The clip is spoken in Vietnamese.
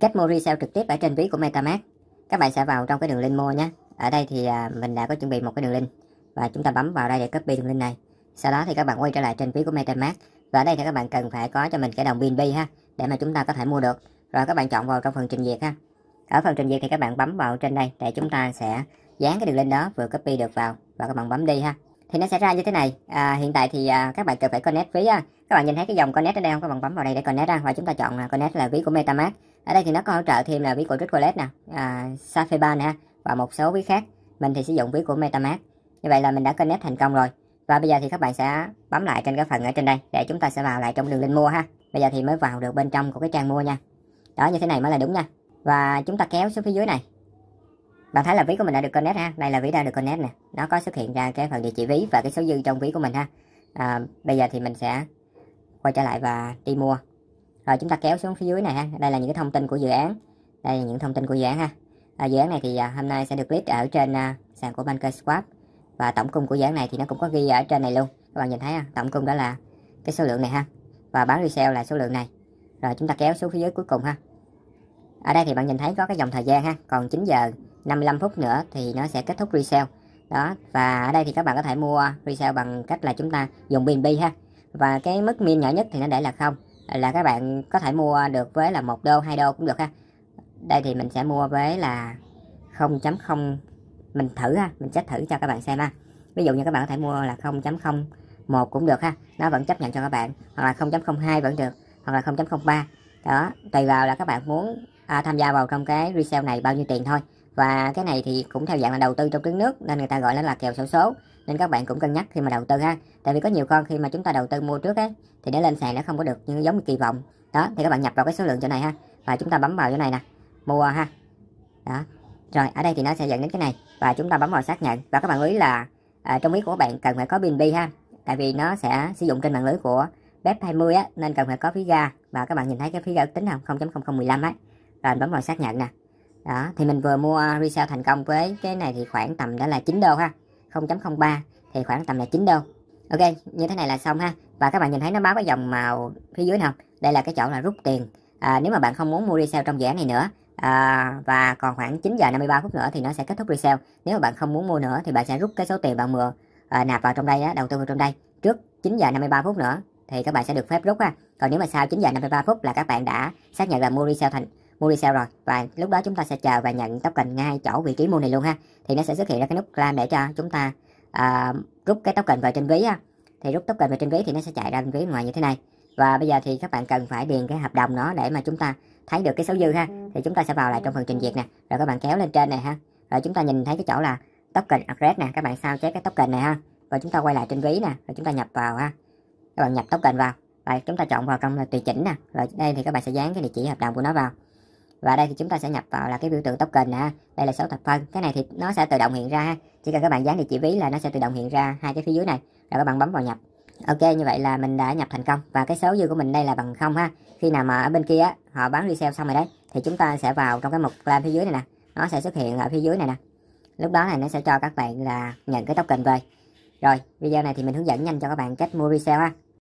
Cách mua resell trực tiếp ở trên ví của MetaMask. Các bạn sẽ vào trong cái đường link mua nhé. Ở đây thì à, mình đã có chuẩn bị một cái đường link và chúng ta bấm vào đây để copy đường link này. Sau đó thì các bạn quay trở lại trên ví của MetaMask và ở đây thì các bạn cần phải có cho mình cái đồng BNB ha để mà chúng ta có thể mua được. Rồi các bạn chọn vào trong phần trình duyệt ha. Ở phần trình duyệt thì các bạn bấm vào trên đây để chúng ta sẽ dán cái đường link đó vừa copy được vào và các bạn bấm đi ha thì nó sẽ ra như thế này à, hiện tại thì à, các bạn cần phải connect ví á các bạn nhìn thấy cái dòng connect ở đây không các bạn bấm vào đây để connect ra và chúng ta chọn à, connect là ví của metamask ở đây thì nó có hỗ trợ thêm là ví của Rich Bitwallet nè à, Safeba nè và một số ví khác mình thì sử dụng ví của MetaMask như vậy là mình đã connect thành công rồi và bây giờ thì các bạn sẽ bấm lại trên cái phần ở trên đây để chúng ta sẽ vào lại trong đường link mua ha bây giờ thì mới vào được bên trong của cái trang mua nha đó như thế này mới là đúng nha và chúng ta kéo xuống phía dưới này bạn thấy là ví của mình đã được connect ha đây là ví đã được connect nè nó có xuất hiện ra cái phần địa chỉ ví và cái số dư trong ví của mình ha à, bây giờ thì mình sẽ quay trở lại và đi mua rồi chúng ta kéo xuống phía dưới này ha đây là những cái thông tin của dự án đây là những thông tin của dự án ha à, dự án này thì à, hôm nay sẽ được list ở trên à, sàn của Banker Swap và tổng cung của dự án này thì nó cũng có ghi ở trên này luôn các bạn nhìn thấy ha, tổng cung đó là cái số lượng này ha và bán resale là số lượng này rồi chúng ta kéo xuống phía dưới cuối cùng ha ở đây thì bạn nhìn thấy có cái dòng thời gian ha còn 9 giờ 55 phút nữa thì nó sẽ kết thúc resale đó và ở đây thì các bạn có thể mua resale bằng cách là chúng ta dùng BNB ha và cái mức min nhỏ nhất thì nó để là không là các bạn có thể mua được với là một đô hai đô cũng được ha đây thì mình sẽ mua với là 0.0 mình thử ha mình check thử cho các bạn xem ha ví dụ như các bạn có thể mua là 0.01 cũng được ha nó vẫn chấp nhận cho các bạn hoặc là 0.02 vẫn được hoặc là 0.03 đó tùy vào là các bạn muốn à, tham gia vào trong cái resale này bao nhiêu tiền thôi và cái này thì cũng theo dạng là đầu tư trong trứng nước nên người ta gọi nó là kèo xổ số, số nên các bạn cũng cân nhắc khi mà đầu tư ha tại vì có nhiều con khi mà chúng ta đầu tư mua trước ấy thì để lên sàn nó không có được như giống như kỳ vọng đó thì các bạn nhập vào cái số lượng chỗ này ha và chúng ta bấm vào chỗ này nè mua ha đó rồi ở đây thì nó sẽ dẫn đến cái này và chúng ta bấm vào xác nhận và các bạn lưu ý là à, trong ý của bạn cần phải có BNB ha tại vì nó sẽ sử dụng trên mạng lưới của BEP20 á nên cần phải có phí ga và các bạn nhìn thấy cái phí ga ước tính không 0.0015 ấy rồi bấm vào xác nhận nè đó thì mình vừa mua resale thành công với cái này thì khoảng tầm đã là 9 đô ha 0.03 thì khoảng tầm là 9 đô ok như thế này là xong ha và các bạn nhìn thấy nó báo cái dòng màu phía dưới không đây là cái chỗ là rút tiền à, nếu mà bạn không muốn mua resale trong dự án này nữa à, và còn khoảng 9 giờ 53 phút nữa thì nó sẽ kết thúc resale nếu mà bạn không muốn mua nữa thì bạn sẽ rút cái số tiền bạn mua à, nạp vào trong đây đó, đầu tư vào trong đây trước 9 giờ 53 phút nữa thì các bạn sẽ được phép rút ha còn nếu mà sau 9 giờ 53 phút là các bạn đã xác nhận là mua resale thành mua đi sell rồi và lúc đó chúng ta sẽ chờ và nhận token ngay chỗ vị trí mua này luôn ha thì nó sẽ xuất hiện ra cái nút claim để cho chúng ta uh, rút cái token vào trên ví ha. thì rút token vào trên ví thì nó sẽ chạy ra ví ngoài như thế này và bây giờ thì các bạn cần phải điền cái hợp đồng nó để mà chúng ta thấy được cái số dư ha thì chúng ta sẽ vào lại trong phần trình duyệt nè rồi các bạn kéo lên trên này ha rồi chúng ta nhìn thấy cái chỗ là token address nè các bạn sao chép cái token này ha rồi chúng ta quay lại trên ví nè rồi chúng ta nhập vào ha các bạn nhập token vào và chúng ta chọn vào công là tùy chỉnh nè rồi đây thì các bạn sẽ dán cái địa chỉ hợp đồng của nó vào và đây thì chúng ta sẽ nhập vào là cái biểu tượng token nè đây là số thập phân cái này thì nó sẽ tự động hiện ra chỉ cần các bạn dán địa chỉ ví là nó sẽ tự động hiện ra hai cái phía dưới này rồi các bạn bấm vào nhập ok như vậy là mình đã nhập thành công và cái số dư của mình đây là bằng không ha khi nào mà ở bên kia họ bán resale xong rồi đấy thì chúng ta sẽ vào trong cái mục làm phía dưới này nè nó sẽ xuất hiện ở phía dưới này nè lúc đó này nó sẽ cho các bạn là nhận cái token về rồi video này thì mình hướng dẫn nhanh cho các bạn cách mua resale ha